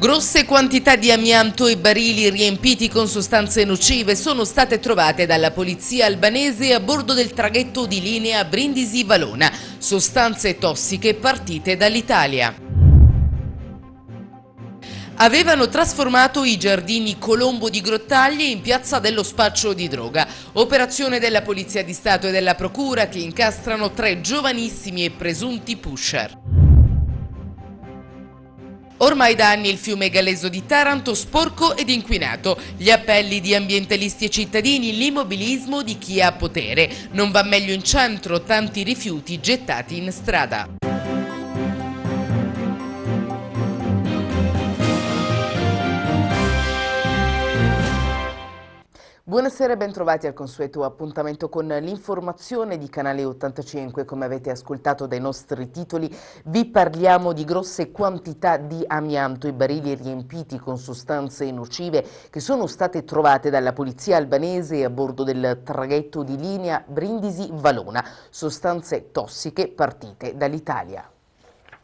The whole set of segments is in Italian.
Grosse quantità di amianto e barili riempiti con sostanze nocive sono state trovate dalla polizia albanese a bordo del traghetto di linea Brindisi-Valona, sostanze tossiche partite dall'Italia avevano trasformato i giardini Colombo di Grottaglie in piazza dello spaccio di droga. Operazione della Polizia di Stato e della Procura che incastrano tre giovanissimi e presunti pusher. Ormai da anni il fiume galeso di Taranto sporco ed inquinato. Gli appelli di ambientalisti e cittadini, l'immobilismo di chi ha potere. Non va meglio in centro tanti rifiuti gettati in strada. Buonasera e bentrovati al consueto appuntamento con l'informazione di Canale 85. Come avete ascoltato dai nostri titoli, vi parliamo di grosse quantità di amianto, i barili riempiti con sostanze nocive che sono state trovate dalla polizia albanese a bordo del traghetto di linea Brindisi-Valona, sostanze tossiche partite dall'Italia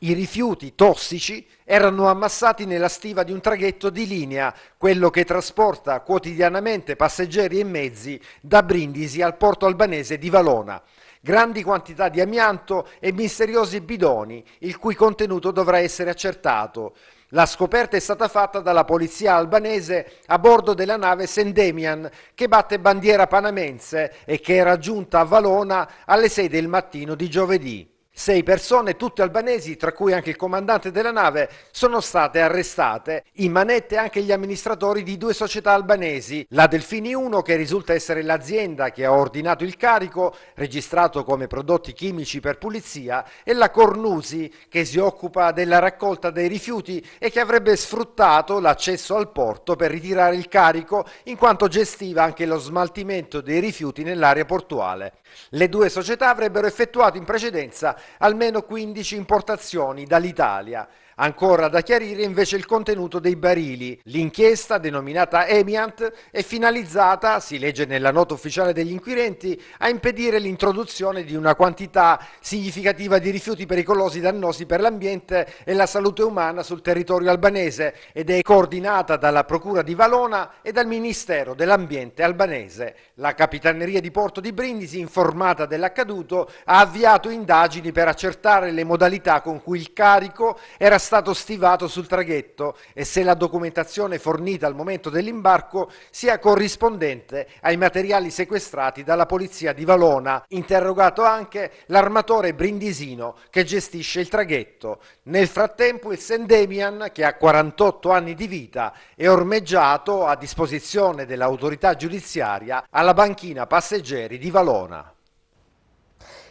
i rifiuti tossici erano ammassati nella stiva di un traghetto di linea, quello che trasporta quotidianamente passeggeri e mezzi da Brindisi al porto albanese di Valona. Grandi quantità di amianto e misteriosi bidoni, il cui contenuto dovrà essere accertato. La scoperta è stata fatta dalla polizia albanese a bordo della nave Sendemian che batte bandiera panamense e che era giunta a Valona alle 6 del mattino di giovedì. Sei persone, tutte albanesi, tra cui anche il comandante della nave, sono state arrestate. In manette anche gli amministratori di due società albanesi, la Delfini 1 che risulta essere l'azienda che ha ordinato il carico, registrato come prodotti chimici per pulizia, e la Cornusi che si occupa della raccolta dei rifiuti e che avrebbe sfruttato l'accesso al porto per ritirare il carico, in quanto gestiva anche lo smaltimento dei rifiuti nell'area portuale. Le due società avrebbero effettuato in precedenza almeno 15 importazioni dall'Italia. Ancora da chiarire invece il contenuto dei barili. L'inchiesta, denominata Emiant, è finalizzata, si legge nella nota ufficiale degli inquirenti, a impedire l'introduzione di una quantità significativa di rifiuti pericolosi dannosi per l'ambiente e la salute umana sul territorio albanese ed è coordinata dalla Procura di Valona e dal Ministero dell'Ambiente albanese. La Capitaneria di Porto di Brindisi, informata dell'accaduto, ha avviato indagini per accertare le modalità con cui il carico era stato stato stivato sul traghetto e se la documentazione fornita al momento dell'imbarco sia corrispondente ai materiali sequestrati dalla polizia di Valona. Interrogato anche l'armatore brindisino che gestisce il traghetto. Nel frattempo il Sendemian, che ha 48 anni di vita, è ormeggiato a disposizione dell'autorità giudiziaria alla banchina passeggeri di Valona.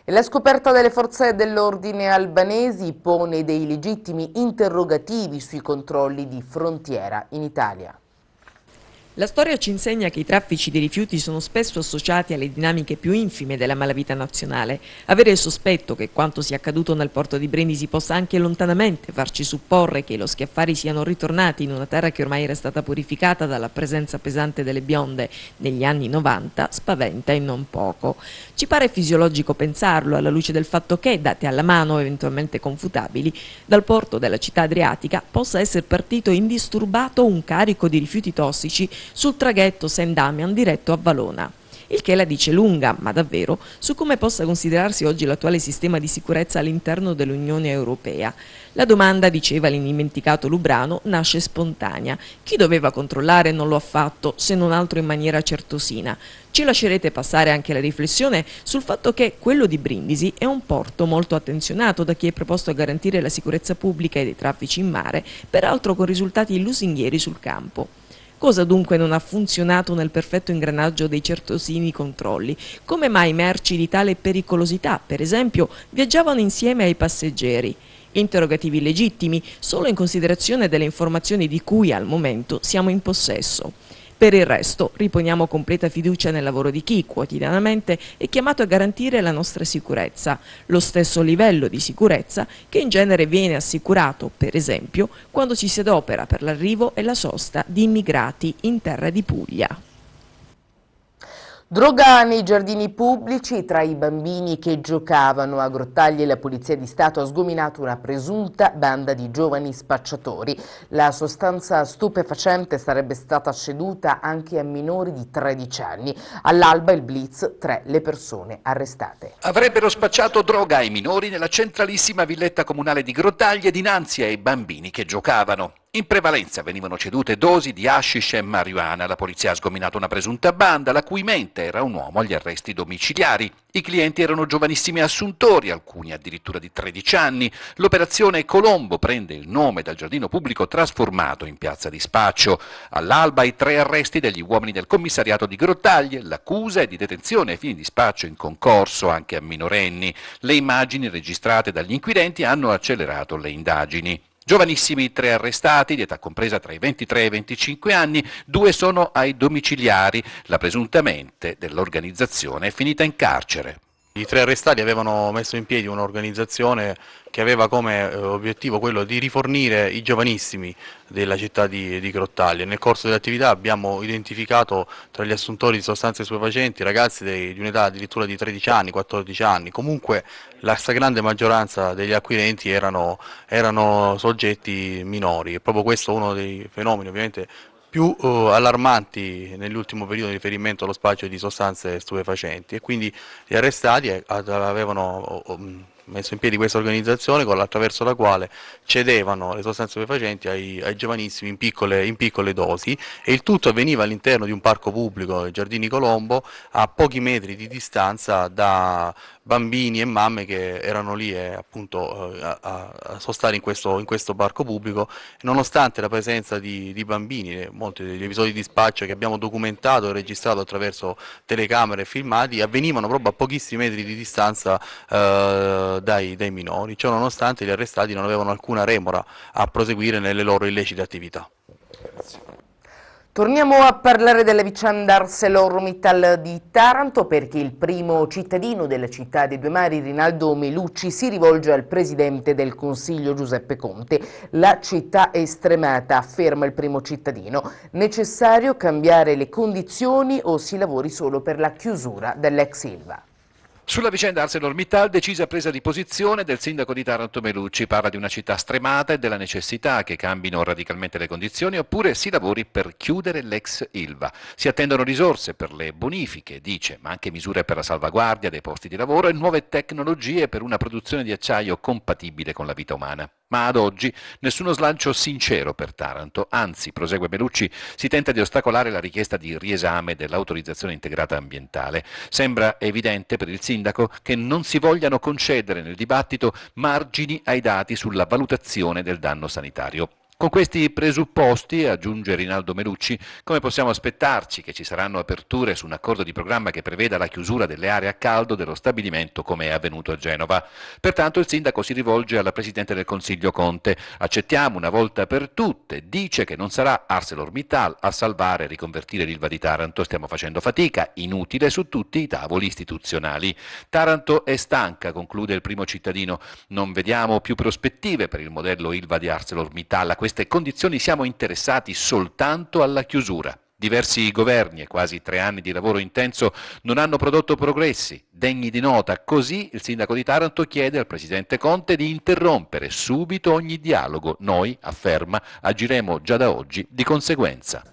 La scoperta delle forze dell'ordine albanesi pone dei legittimi interrogativi sui controlli di frontiera in Italia. La storia ci insegna che i traffici di rifiuti sono spesso associati alle dinamiche più infime della malavita nazionale. Avere il sospetto che quanto sia accaduto nel porto di Brindisi possa anche lontanamente farci supporre che lo schiaffari siano ritornati in una terra che ormai era stata purificata dalla presenza pesante delle bionde negli anni 90 spaventa e non poco. Ci pare fisiologico pensarlo alla luce del fatto che, date alla mano eventualmente confutabili, dal porto della città adriatica possa essere partito indisturbato un carico di rifiuti tossici sul traghetto Saint-Damian diretto a Valona. Il che la dice lunga, ma davvero, su come possa considerarsi oggi l'attuale sistema di sicurezza all'interno dell'Unione Europea. La domanda, diceva l'indimenticato Lubrano, nasce spontanea. Chi doveva controllare non lo ha fatto, se non altro in maniera certosina. Ci lascerete passare anche la riflessione sul fatto che quello di Brindisi è un porto molto attenzionato da chi è proposto a garantire la sicurezza pubblica e dei traffici in mare, peraltro con risultati lusinghieri sul campo. Cosa dunque non ha funzionato nel perfetto ingranaggio dei certosini controlli? Come mai merci di tale pericolosità, per esempio, viaggiavano insieme ai passeggeri? Interrogativi legittimi solo in considerazione delle informazioni di cui al momento siamo in possesso. Per il resto riponiamo completa fiducia nel lavoro di chi quotidianamente è chiamato a garantire la nostra sicurezza, lo stesso livello di sicurezza che in genere viene assicurato, per esempio, quando ci si adopera per l'arrivo e la sosta di immigrati in terra di Puglia. Droga nei giardini pubblici tra i bambini che giocavano a Grottaglie la Polizia di Stato ha sgominato una presunta banda di giovani spacciatori. La sostanza stupefacente sarebbe stata ceduta anche a minori di 13 anni. All'alba il blitz, tre le persone arrestate. Avrebbero spacciato droga ai minori nella centralissima villetta comunale di Grottaglie dinanzi ai bambini che giocavano. In prevalenza venivano cedute dosi di hashish e marijuana. La polizia ha sgominato una presunta banda, la cui mente era un uomo agli arresti domiciliari. I clienti erano giovanissimi assuntori, alcuni addirittura di 13 anni. L'operazione Colombo prende il nome dal giardino pubblico trasformato in piazza di spaccio. All'alba i tre arresti degli uomini del commissariato di Grottaglie. L'accusa è di detenzione ai fini di spaccio in concorso anche a minorenni. Le immagini registrate dagli inquirenti hanno accelerato le indagini. Giovanissimi tre arrestati, di età compresa tra i 23 e i 25 anni, due sono ai domiciliari, la presuntamente dell'organizzazione è finita in carcere. I tre arrestati avevano messo in piedi un'organizzazione che aveva come eh, obiettivo quello di rifornire i giovanissimi della città di, di Grottaglie. Nel corso dell'attività abbiamo identificato tra gli assuntori di sostanze stupefacenti ragazzi dei, di un'età addirittura di 13 anni, 14 anni, comunque la stragrande maggioranza degli acquirenti erano, erano soggetti minori e proprio questo è uno dei fenomeni ovviamente più eh, allarmanti nell'ultimo periodo di riferimento allo spaccio di sostanze stupefacenti e quindi gli arrestati eh, avevano mm, messo in piedi questa organizzazione attraverso la quale cedevano le sostanze stupefacenti ai, ai giovanissimi in piccole, in piccole, dosi e il tutto avveniva all'interno di un parco pubblico, i Giardini Colombo, a pochi metri di distanza da, bambini e mamme che erano lì eh, appunto eh, a, a, sostare in questo, in questo, parco pubblico, nonostante la presenza di, di bambini, eh, molti degli episodi di spaccio che abbiamo documentato e registrato attraverso telecamere e filmati, avvenivano proprio a pochissimi metri di distanza eh, dai, dai minori, ciò nonostante gli arrestati non avevano alcuna remora a proseguire nelle loro illecite attività. Grazie. Torniamo a parlare della vicenda ArcelorMittal di Taranto perché il primo cittadino della città dei due mari, Rinaldo Melucci, si rivolge al presidente del Consiglio Giuseppe Conte. La città è stremata, afferma il primo cittadino. Necessario cambiare le condizioni o si lavori solo per la chiusura dell'ex Ilva. Sulla vicenda ArcelorMittal decisa presa di posizione del sindaco di Taranto Melucci parla di una città stremata e della necessità che cambino radicalmente le condizioni oppure si lavori per chiudere l'ex Ilva. Si attendono risorse per le bonifiche, dice, ma anche misure per la salvaguardia dei posti di lavoro e nuove tecnologie per una produzione di acciaio compatibile con la vita umana ma ad oggi nessuno slancio sincero per Taranto, anzi, prosegue Belucci, si tenta di ostacolare la richiesta di riesame dell'autorizzazione integrata ambientale. Sembra evidente per il sindaco che non si vogliano concedere nel dibattito margini ai dati sulla valutazione del danno sanitario. Con questi presupposti, aggiunge Rinaldo Melucci, come possiamo aspettarci che ci saranno aperture su un accordo di programma che preveda la chiusura delle aree a caldo dello stabilimento come è avvenuto a Genova? Pertanto il sindaco si rivolge alla Presidente del Consiglio Conte. Accettiamo una volta per tutte, dice che non sarà ArcelorMittal a salvare e riconvertire l'Ilva di Taranto, stiamo facendo fatica, inutile su tutti i tavoli istituzionali. Taranto è stanca, conclude il primo cittadino, non vediamo più prospettive per il modello Ilva di ArcelorMittal queste condizioni siamo interessati soltanto alla chiusura. Diversi governi e quasi tre anni di lavoro intenso non hanno prodotto progressi degni di nota. Così il sindaco di Taranto chiede al presidente Conte di interrompere subito ogni dialogo. Noi, afferma, agiremo già da oggi di conseguenza.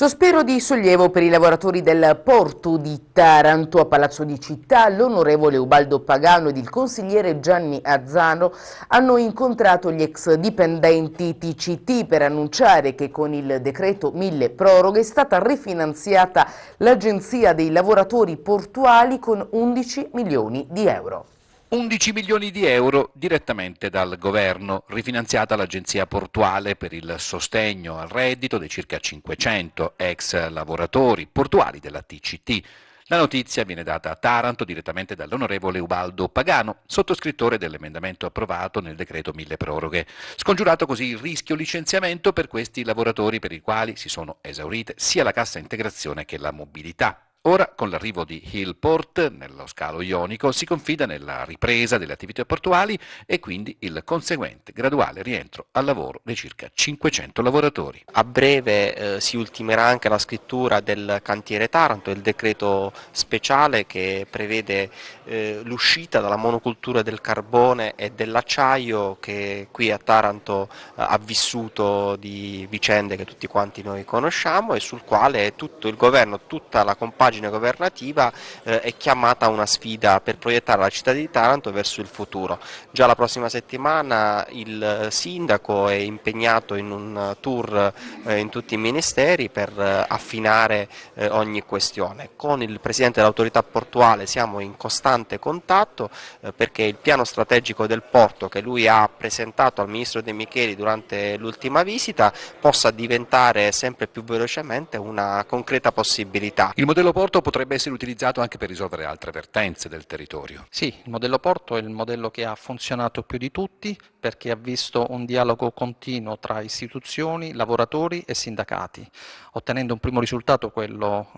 Sospero di sollievo per i lavoratori del porto di Taranto a Palazzo di Città, l'onorevole Ubaldo Pagano ed il consigliere Gianni Azzano hanno incontrato gli ex dipendenti TCT per annunciare che con il decreto mille proroghe è stata rifinanziata l'agenzia dei lavoratori portuali con 11 milioni di euro. 11 milioni di euro direttamente dal governo, rifinanziata l'agenzia portuale per il sostegno al reddito dei circa 500 ex lavoratori portuali della TCT. La notizia viene data a Taranto direttamente dall'onorevole Ubaldo Pagano, sottoscrittore dell'emendamento approvato nel decreto mille proroghe, scongiurato così il rischio licenziamento per questi lavoratori per i quali si sono esaurite sia la cassa integrazione che la mobilità. Ora, con l'arrivo di Hillport nello scalo ionico, si confida nella ripresa delle attività portuali e quindi il conseguente graduale rientro al lavoro dei circa 500 lavoratori. A breve eh, si ultimerà anche la scrittura del cantiere Taranto, il decreto speciale che prevede eh, l'uscita dalla monocultura del carbone e dell'acciaio che qui a Taranto eh, ha vissuto di vicende che tutti quanti noi conosciamo e sul quale tutto il governo, tutta la compagine compagine governativa eh, è chiamata una sfida per proiettare la città di Taranto verso il futuro. Già la prossima settimana il eh, sindaco è impegnato in un eh, tour eh, in tutti i ministeri per eh, affinare eh, ogni questione. Con il presidente dell'autorità portuale siamo in costante contatto perché il piano strategico del porto che lui ha presentato al ministro De Micheli durante l'ultima visita possa diventare sempre più velocemente una concreta possibilità. Il modello porto porto potrebbe essere utilizzato anche per risolvere altre vertenze del territorio. Sì, il modello porto è il modello che ha funzionato più di tutti perché ha visto un dialogo continuo tra istituzioni, lavoratori e sindacati, ottenendo un primo risultato, quello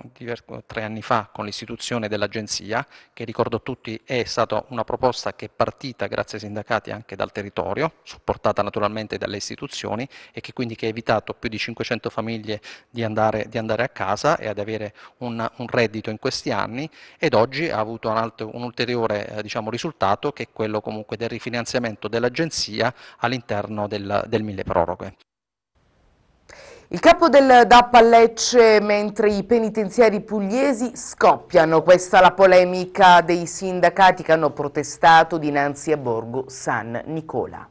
tre anni fa con l'istituzione dell'agenzia, che ricordo a tutti è stata una proposta che è partita grazie ai sindacati anche dal territorio, supportata naturalmente dalle istituzioni e che quindi che ha evitato più di 500 famiglie di andare, di andare a casa e ad avere un, un reddito in questi anni ed oggi ha avuto un, altro, un ulteriore eh, diciamo, risultato che è quello comunque del rifinanziamento dell'agenzia all'interno del, del mille proroghe. Il capo del DAP a Lecce mentre i penitenziari pugliesi scoppiano, questa la polemica dei sindacati che hanno protestato dinanzi a Borgo San Nicola.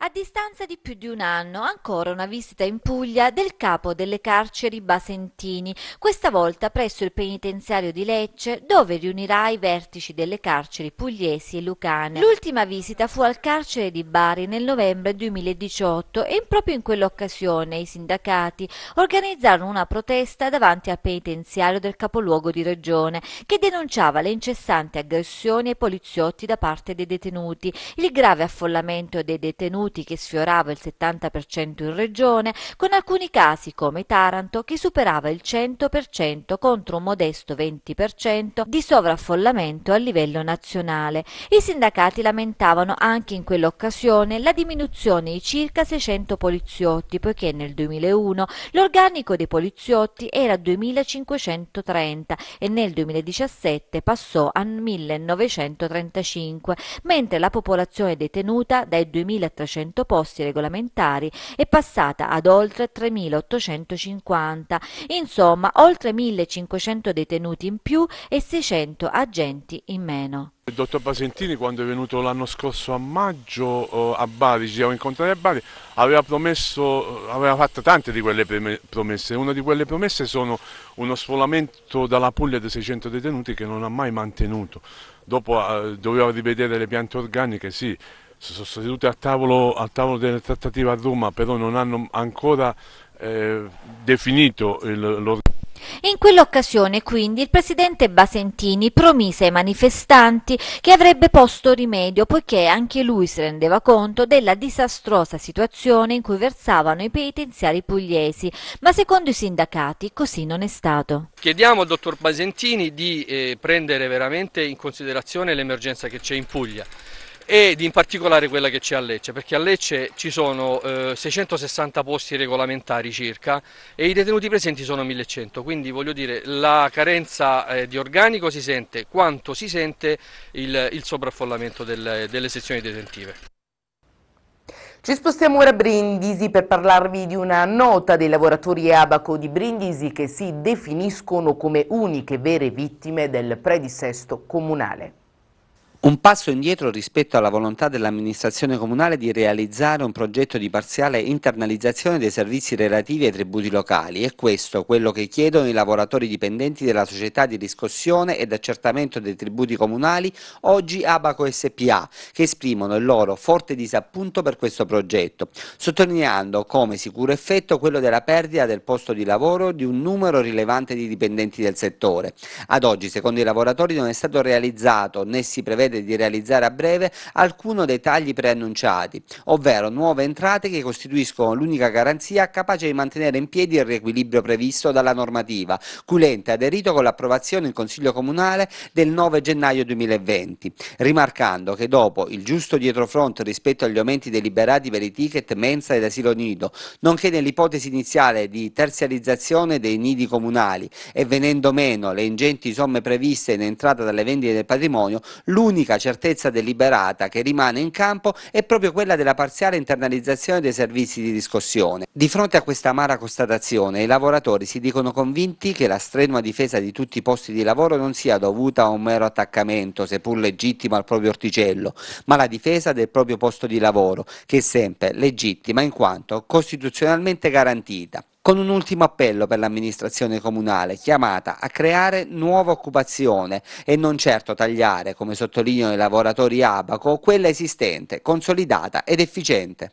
A distanza di più di un anno, ancora una visita in Puglia del capo delle carceri Basentini, questa volta presso il penitenziario di Lecce, dove riunirà i vertici delle carceri pugliesi e lucane. L'ultima visita fu al carcere di Bari nel novembre 2018 e proprio in quell'occasione i sindacati organizzarono una protesta davanti al penitenziario del capoluogo di regione, che denunciava le incessanti aggressioni ai poliziotti da parte dei detenuti, il grave affollamento dei detenuti detenuti che sfiorava il 70% in regione, con alcuni casi come Taranto che superava il 100% contro un modesto 20% di sovraffollamento a livello nazionale. I sindacati lamentavano anche in quell'occasione la diminuzione di circa 600 poliziotti, poiché nel 2001 l'organico dei poliziotti era 2530 e nel 2017 passò a 1935, mentre la popolazione detenuta dai 2300 1.800 posti regolamentari è passata ad oltre 3.850, insomma oltre 1.500 detenuti in più e 600 agenti in meno. Il dottor Basentini quando è venuto l'anno scorso a maggio eh, a Bari, ci siamo incontrati a Bari, aveva promesso, eh, aveva fatto tante di quelle promesse, una di quelle promesse sono uno sfolamento dalla Puglia di 600 detenuti che non ha mai mantenuto, dopo eh, doveva rivedere le piante organiche, sì, si sono seduti al tavolo, al tavolo delle trattative a Roma, però non hanno ancora eh, definito l'organizzazione. In quell'occasione, quindi, il presidente Basentini promise ai manifestanti che avrebbe posto rimedio, poiché anche lui si rendeva conto della disastrosa situazione in cui versavano i penitenziari pugliesi, ma secondo i sindacati così non è stato. Chiediamo al dottor Basentini di eh, prendere veramente in considerazione l'emergenza che c'è in Puglia ed in particolare quella che c'è a Lecce, perché a Lecce ci sono eh, 660 posti regolamentari circa e i detenuti presenti sono 1100, quindi voglio dire la carenza eh, di organico si sente quanto si sente il, il sovraffollamento del, delle sezioni detentive. Ci spostiamo ora a Brindisi per parlarvi di una nota dei lavoratori Abaco di Brindisi che si definiscono come uniche vere vittime del predissesto comunale. Un passo indietro rispetto alla volontà dell'amministrazione comunale di realizzare un progetto di parziale internalizzazione dei servizi relativi ai tributi locali È questo quello che chiedono i lavoratori dipendenti della società di riscossione ed accertamento dei tributi comunali, oggi Abaco SPA, che esprimono il loro forte disappunto per questo progetto, sottolineando come sicuro effetto quello della perdita del posto di lavoro di un numero rilevante di dipendenti del settore. Ad oggi, secondo i lavoratori, non è stato realizzato né si prevede prevede di realizzare a breve alcuno dei tagli preannunciati, ovvero nuove entrate che costituiscono l'unica garanzia capace di mantenere in piedi il riequilibrio previsto dalla normativa, cui l'ente ha aderito con l'approvazione in Consiglio Comunale del 9 gennaio 2020, rimarcando che dopo il giusto dietrofront rispetto agli aumenti deliberati per i ticket mensa ed asilo nido, nonché nell'ipotesi iniziale di terzializzazione dei nidi comunali e venendo meno le ingenti somme previste in entrata dalle vendite del patrimonio, l'unica L'unica certezza deliberata che rimane in campo è proprio quella della parziale internalizzazione dei servizi di riscossione. Di fronte a questa amara constatazione, i lavoratori si dicono convinti che la strenua difesa di tutti i posti di lavoro non sia dovuta a un mero attaccamento, seppur legittimo al proprio orticello, ma la difesa del proprio posto di lavoro, che è sempre legittima in quanto costituzionalmente garantita con un ultimo appello per l'amministrazione comunale chiamata a creare nuova occupazione e non certo tagliare, come sottolineano i lavoratori Abaco, quella esistente, consolidata ed efficiente.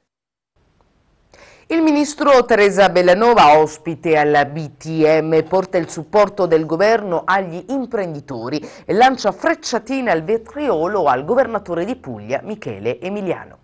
Il ministro Teresa Bellanova, ospite alla BTM, porta il supporto del governo agli imprenditori e lancia frecciatina al vetriolo al governatore di Puglia, Michele Emiliano.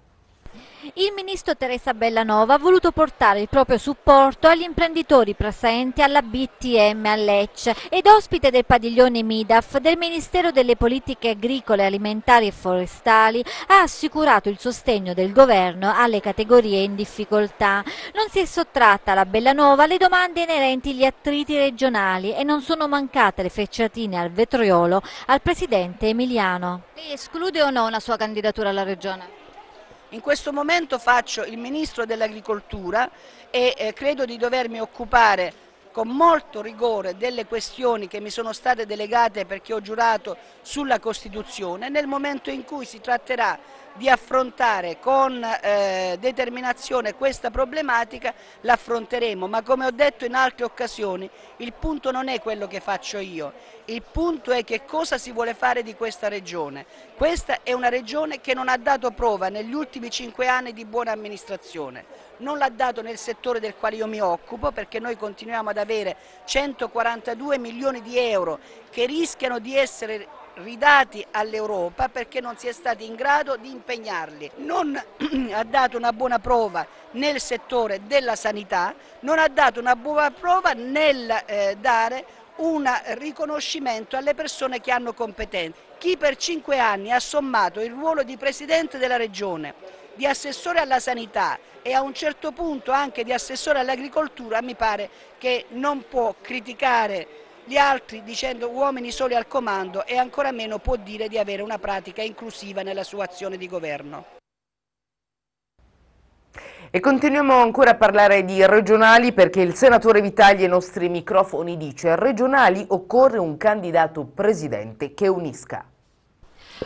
Il ministro Teresa Bellanova ha voluto portare il proprio supporto agli imprenditori presenti alla BTM a Lecce ed ospite del padiglione MIDAF del Ministero delle Politiche Agricole, Alimentari e Forestali ha assicurato il sostegno del governo alle categorie in difficoltà. Non si è sottratta la Bellanova le domande inerenti agli attriti regionali e non sono mancate le frecciatine al vetriolo al presidente Emiliano. Lei esclude o no una sua candidatura alla regione? In questo momento faccio il Ministro dell'Agricoltura e eh, credo di dovermi occupare con molto rigore delle questioni che mi sono state delegate perché ho giurato sulla Costituzione nel momento in cui si tratterà di affrontare con eh, determinazione questa problematica l'affronteremo, ma come ho detto in altre occasioni il punto non è quello che faccio io, il punto è che cosa si vuole fare di questa regione. Questa è una regione che non ha dato prova negli ultimi cinque anni di buona amministrazione non l'ha dato nel settore del quale io mi occupo perché noi continuiamo ad avere 142 milioni di euro che rischiano di essere ridati all'Europa perché non si è stati in grado di impegnarli. Non ha dato una buona prova nel settore della sanità, non ha dato una buona prova nel eh, dare un riconoscimento alle persone che hanno competenze. Chi per cinque anni ha sommato il ruolo di Presidente della Regione, di Assessore alla Sanità, e a un certo punto anche di assessore all'agricoltura mi pare che non può criticare gli altri dicendo uomini soli al comando e ancora meno può dire di avere una pratica inclusiva nella sua azione di governo. E continuiamo ancora a parlare di regionali perché il senatore Vitali ai nostri microfoni dice regionali occorre un candidato presidente che unisca.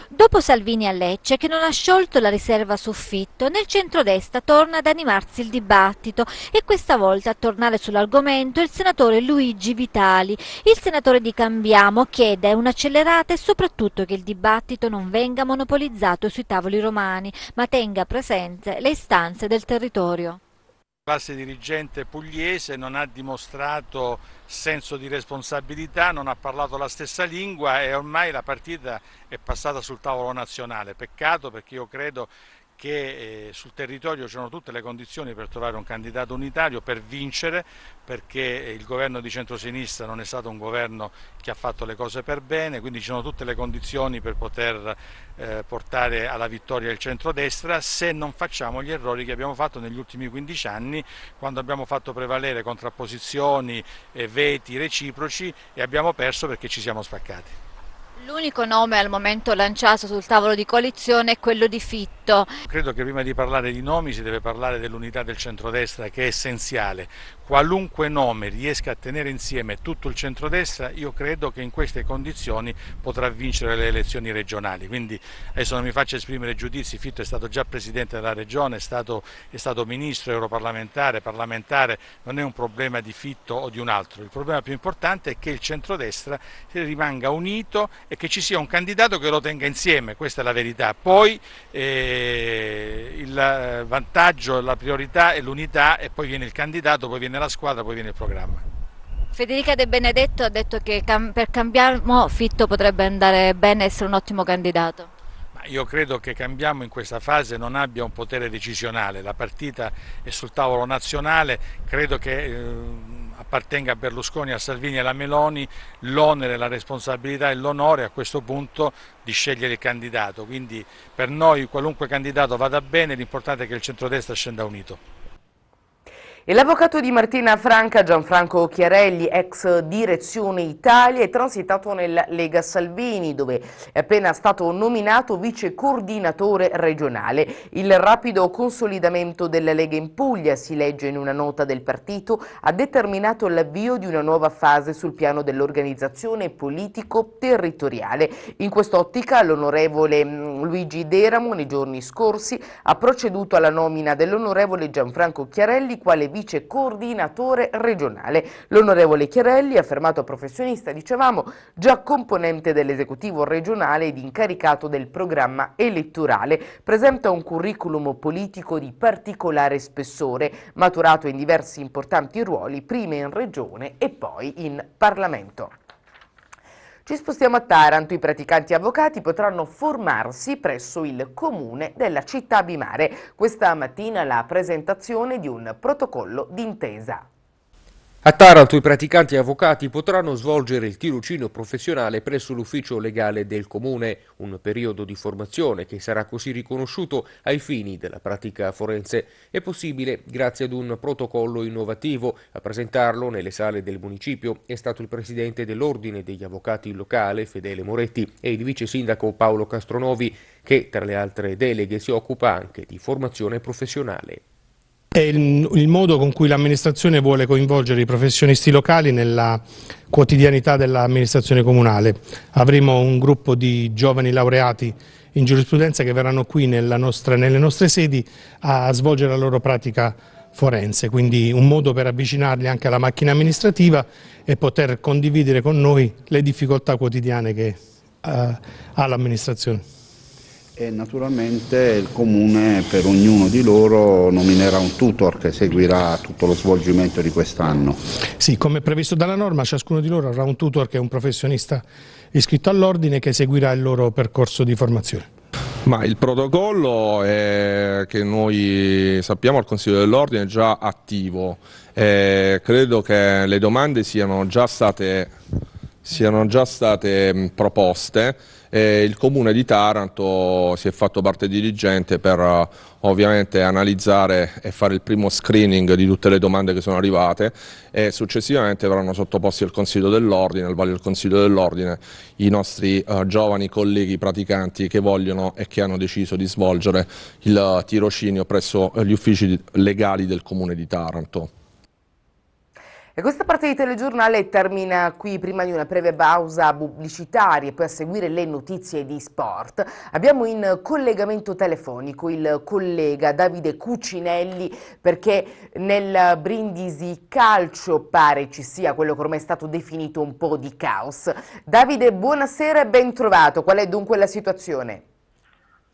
Dopo Salvini a Lecce, che non ha sciolto la riserva soffitto, nel centrodestra torna ad animarsi il dibattito e questa volta a tornare sull'argomento il senatore Luigi Vitali. Il senatore di Cambiamo chiede un'accelerata e soprattutto che il dibattito non venga monopolizzato sui tavoli romani, ma tenga presente le istanze del territorio. La classe dirigente pugliese non ha dimostrato senso di responsabilità, non ha parlato la stessa lingua e ormai la partita è passata sul tavolo nazionale. Peccato perché io credo che eh, sul territorio c'erano tutte le condizioni per trovare un candidato unitario, per vincere, perché eh, il governo di centrosinistra non è stato un governo che ha fatto le cose per bene, quindi ci sono tutte le condizioni per poter eh, portare alla vittoria il centrodestra se non facciamo gli errori che abbiamo fatto negli ultimi 15 anni, quando abbiamo fatto prevalere contrapposizioni, eh, veti reciproci e abbiamo perso perché ci siamo spaccati. L'unico nome al momento lanciato sul tavolo di coalizione è quello di Fitto. Credo che prima di parlare di nomi si deve parlare dell'unità del centrodestra che è essenziale. Qualunque nome riesca a tenere insieme tutto il centrodestra, io credo che in queste condizioni potrà vincere le elezioni regionali. Quindi adesso non mi faccio esprimere giudizi, Fitto è stato già presidente della regione, è stato, è stato ministro, europarlamentare, parlamentare, non è un problema di Fitto o di un altro. Il problema più importante è che il centrodestra rimanga unito e che ci sia un candidato che lo tenga insieme, questa è la verità. Poi eh, il eh, vantaggio, la priorità è l'unità e poi viene il candidato, poi viene la squadra, poi viene il programma. Federica De Benedetto ha detto che per Cambiamo Fitto potrebbe andare bene, essere un ottimo candidato io credo che Cambiamo in questa fase non abbia un potere decisionale, la partita è sul tavolo nazionale, credo che... Eh appartenga a Berlusconi, a Salvini e alla Meloni l'onere, la responsabilità e l'onore a questo punto di scegliere il candidato. Quindi per noi qualunque candidato vada bene, l'importante è che il centrodestra scenda unito l'avvocato di Martina Franca, Gianfranco Chiarelli, ex direzione Italia, è transitato nella Lega Salvini, dove è appena stato nominato vice coordinatore regionale. Il rapido consolidamento della Lega in Puglia, si legge in una nota del partito, ha determinato l'avvio di una nuova fase sul piano dell'organizzazione politico-territoriale. In quest'ottica l'onorevole mm, Luigi Deramo nei giorni scorsi ha proceduto alla nomina dell'onorevole Gianfranco Chiarelli quale vice coordinatore regionale. L'onorevole Chiarelli, affermato professionista, dicevamo, già componente dell'esecutivo regionale ed incaricato del programma elettorale, presenta un curriculum politico di particolare spessore, maturato in diversi importanti ruoli, prima in regione e poi in Parlamento. Ci spostiamo a Taranto, i praticanti avvocati potranno formarsi presso il comune della città Bimare. Questa mattina la presentazione di un protocollo d'intesa. A Taranto i praticanti avvocati potranno svolgere il tirocino professionale presso l'ufficio legale del comune, un periodo di formazione che sarà così riconosciuto ai fini della pratica forense. È possibile grazie ad un protocollo innovativo. A presentarlo nelle sale del municipio è stato il presidente dell'Ordine degli Avvocati locale Fedele Moretti e il vice sindaco Paolo Castronovi che tra le altre deleghe si occupa anche di formazione professionale è il, il, modo con cui l'amministrazione vuole coinvolgere i professionisti locali nella quotidianità dell'amministrazione comunale. Avremo un gruppo di giovani laureati in giurisprudenza che verranno qui nostra, nelle nostre sedi a svolgere la loro pratica forense, quindi un modo per avvicinarli anche alla macchina amministrativa e poter condividere con noi le difficoltà quotidiane che eh, ha l'amministrazione. E naturalmente il comune per ognuno di loro nominerà un tutor che seguirà tutto lo svolgimento di quest'anno. Sì, come previsto dalla norma ciascuno di loro avrà un tutor che è un professionista iscritto all'ordine che seguirà il loro percorso di formazione. Ma il protocollo è, che noi sappiamo al Consiglio dell'Ordine è già attivo, e credo che le domande siano già state, siano già state proposte e il comune di Taranto si è fatto parte dirigente per eh, ovviamente analizzare e fare il primo screening di tutte le domande che sono arrivate e successivamente verranno sottoposti al Consiglio dell'Ordine, al Valle del Consiglio dell'Ordine, i nostri uh, giovani colleghi praticanti che vogliono e che hanno deciso di svolgere il eh, tirocinio presso gli uffici legali del Comune di Taranto. E questa parte di telegiornale termina qui prima di una breve pausa pubblicitaria e poi a seguire le notizie di sport. Abbiamo in collegamento telefonico il collega Davide Cucinelli perché nel Brindisi Calcio pare ci sia quello che ormai è stato definito un po' di caos. Davide, buonasera e ben trovato. Qual è dunque la situazione? Grazie.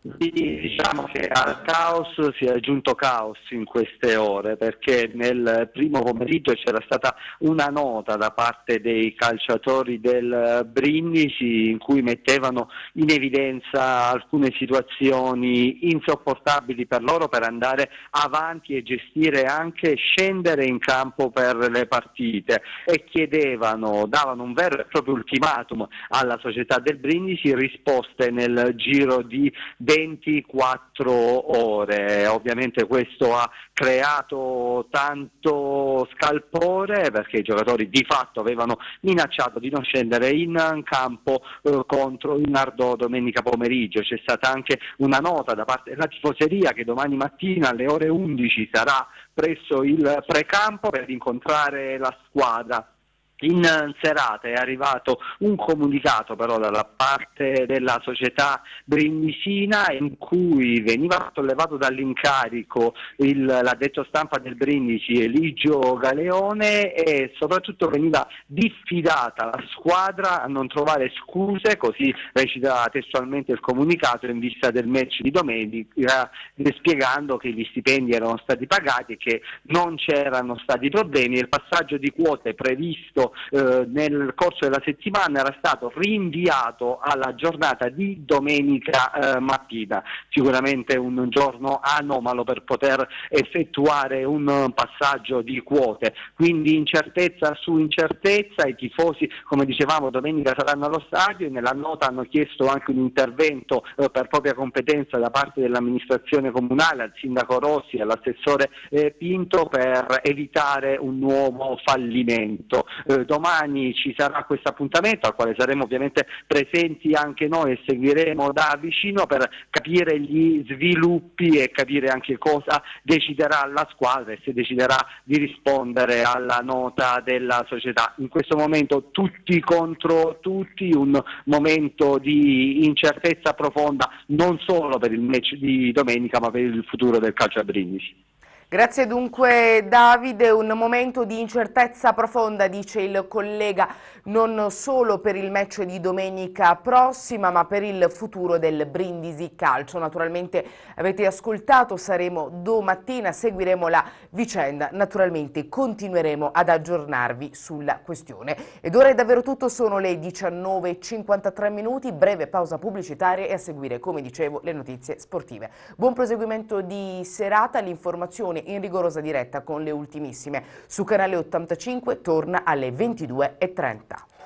Diciamo che al caos si è aggiunto caos in queste ore perché nel primo pomeriggio c'era stata una nota da parte dei calciatori del Brindisi in cui mettevano in evidenza alcune situazioni insopportabili per loro per andare avanti e gestire anche scendere in campo per le partite e chiedevano, davano un vero e proprio ultimatum alla società del Brindisi risposte nel giro di 24 ore. Ovviamente questo ha creato tanto scalpore perché i giocatori di fatto avevano minacciato di non scendere in campo eh, contro il Nardò domenica pomeriggio. C'è stata anche una nota da parte della tifoseria che domani mattina alle ore 11 sarà presso il precampo per incontrare la squadra in serata è arrivato un comunicato però dalla parte della società brindisina in cui veniva sollevato dall'incarico il, l'addetto stampa del Brindisi Eligio Galeone e soprattutto veniva diffidata la squadra a non trovare scuse, così recita testualmente il comunicato in vista del match di domenica, spiegando che gli stipendi erano stati pagati e che non c'erano stati problemi e il passaggio di quote previsto eh, nel corso della settimana era stato rinviato alla giornata di domenica eh, mattina, sicuramente un giorno anomalo per poter effettuare un passaggio di quote, quindi incertezza su incertezza, i tifosi come dicevamo domenica saranno allo stadio e nella nota hanno chiesto anche un intervento eh, per propria competenza da parte dell'amministrazione comunale, al sindaco Rossi e all'assessore eh, Pinto per evitare un nuovo fallimento. Eh, eh, domani ci sarà questo appuntamento al quale saremo ovviamente presenti anche noi e seguiremo da vicino per capire gli sviluppi e capire anche cosa deciderà la squadra e se deciderà di rispondere alla nota della società. In questo momento tutti contro tutti, un momento di incertezza profonda non solo per il match di domenica ma per il futuro del calcio a Brindisi. Grazie dunque Davide, un momento di incertezza profonda dice il collega non solo per il match di domenica prossima ma per il futuro del Brindisi Calcio. Naturalmente avete ascoltato, saremo domattina, seguiremo la vicenda, naturalmente continueremo ad aggiornarvi sulla questione. Ed ora è davvero tutto, sono le 19.53 minuti, breve pausa pubblicitaria e a seguire come dicevo le notizie sportive. Buon proseguimento di serata, l'informazione informazioni in rigorosa diretta con le ultimissime. Su Canale 85 torna alle 22.30.